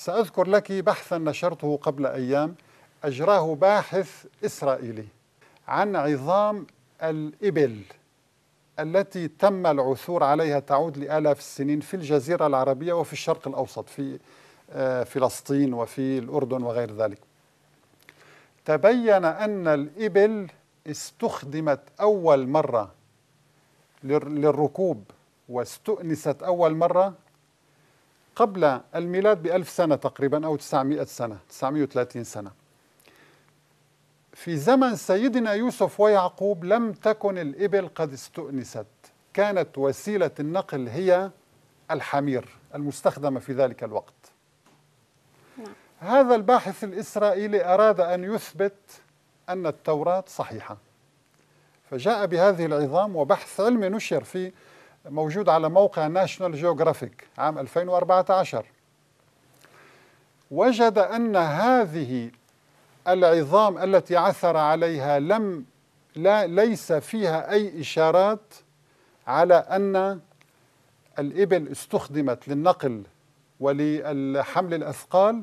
سأذكر لك بحثا نشرته قبل أيام أجراه باحث إسرائيلي عن عظام الإبل التي تم العثور عليها تعود لآلاف السنين في الجزيرة العربية وفي الشرق الأوسط في آه، فلسطين وفي الأردن وغير ذلك تبين أن الإبل استخدمت أول مرة للركوب واستؤنست أول مرة قبل الميلاد بألف سنة تقريبا أو 900 سنة 930 سنة في زمن سيدنا يوسف ويعقوب لم تكن الإبل قد استؤنست كانت وسيلة النقل هي الحمير المستخدمة في ذلك الوقت نعم. هذا الباحث الإسرائيلي أراد أن يثبت أن التوراة صحيحة فجاء بهذه العظام وبحث علمي نشر في موجود على موقع ناشونال جيوغرافيك عام 2014 وجد أن هذه العظام التي عثر عليها لم لا ليس فيها أي إشارات على أن الإبل استخدمت للنقل ولحمل الأثقال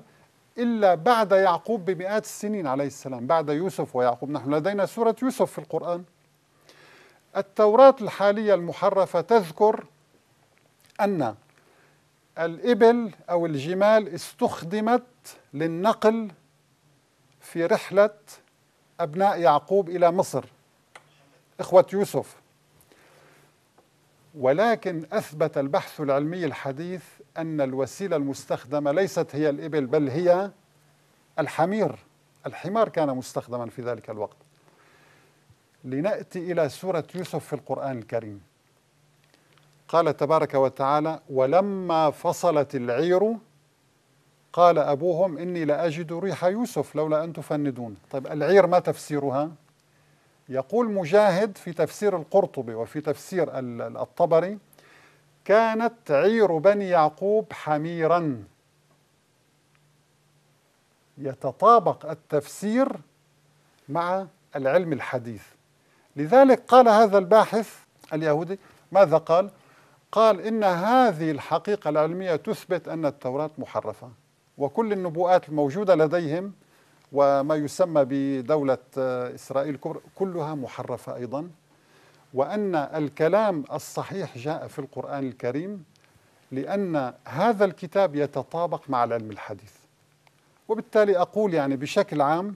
إلا بعد يعقوب بمئات السنين عليه السلام بعد يوسف ويعقوب نحن لدينا سورة يوسف في القرآن التوراة الحالية المحرفة تذكر أن الإبل أو الجمال استخدمت للنقل في رحلة أبناء يعقوب إلى مصر إخوة يوسف ولكن أثبت البحث العلمي الحديث أن الوسيلة المستخدمة ليست هي الإبل بل هي الحمير الحمار كان مستخدما في ذلك الوقت لنأتي إلى سورة يوسف في القرآن الكريم قال تبارك وتعالى ولما فصلت العير قال أبوهم إني لأجد ريح يوسف لولا أن تفندون طيب العير ما تفسيرها؟ يقول مجاهد في تفسير القرطبي وفي تفسير الطبري كانت عير بني يعقوب حميرا يتطابق التفسير مع العلم الحديث لذلك قال هذا الباحث اليهودي ماذا قال؟ قال إن هذه الحقيقة العلمية تثبت أن التوراة محرفة وكل النبوءات الموجودة لديهم وما يسمى بدولة آه، إسرائيل الكبرى كلها محرفة أيضا وأن الكلام الصحيح جاء في القرآن الكريم لأن هذا الكتاب يتطابق مع العلم الحديث وبالتالي أقول يعني بشكل عام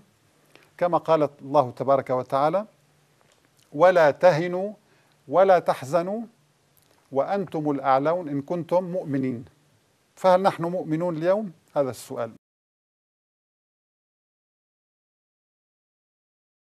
كما قال الله تبارك وتعالى ولا تهنوا ولا تحزنوا وأنتم الأعلون إن كنتم مؤمنين فهل نحن مؤمنون اليوم؟ هذا السؤال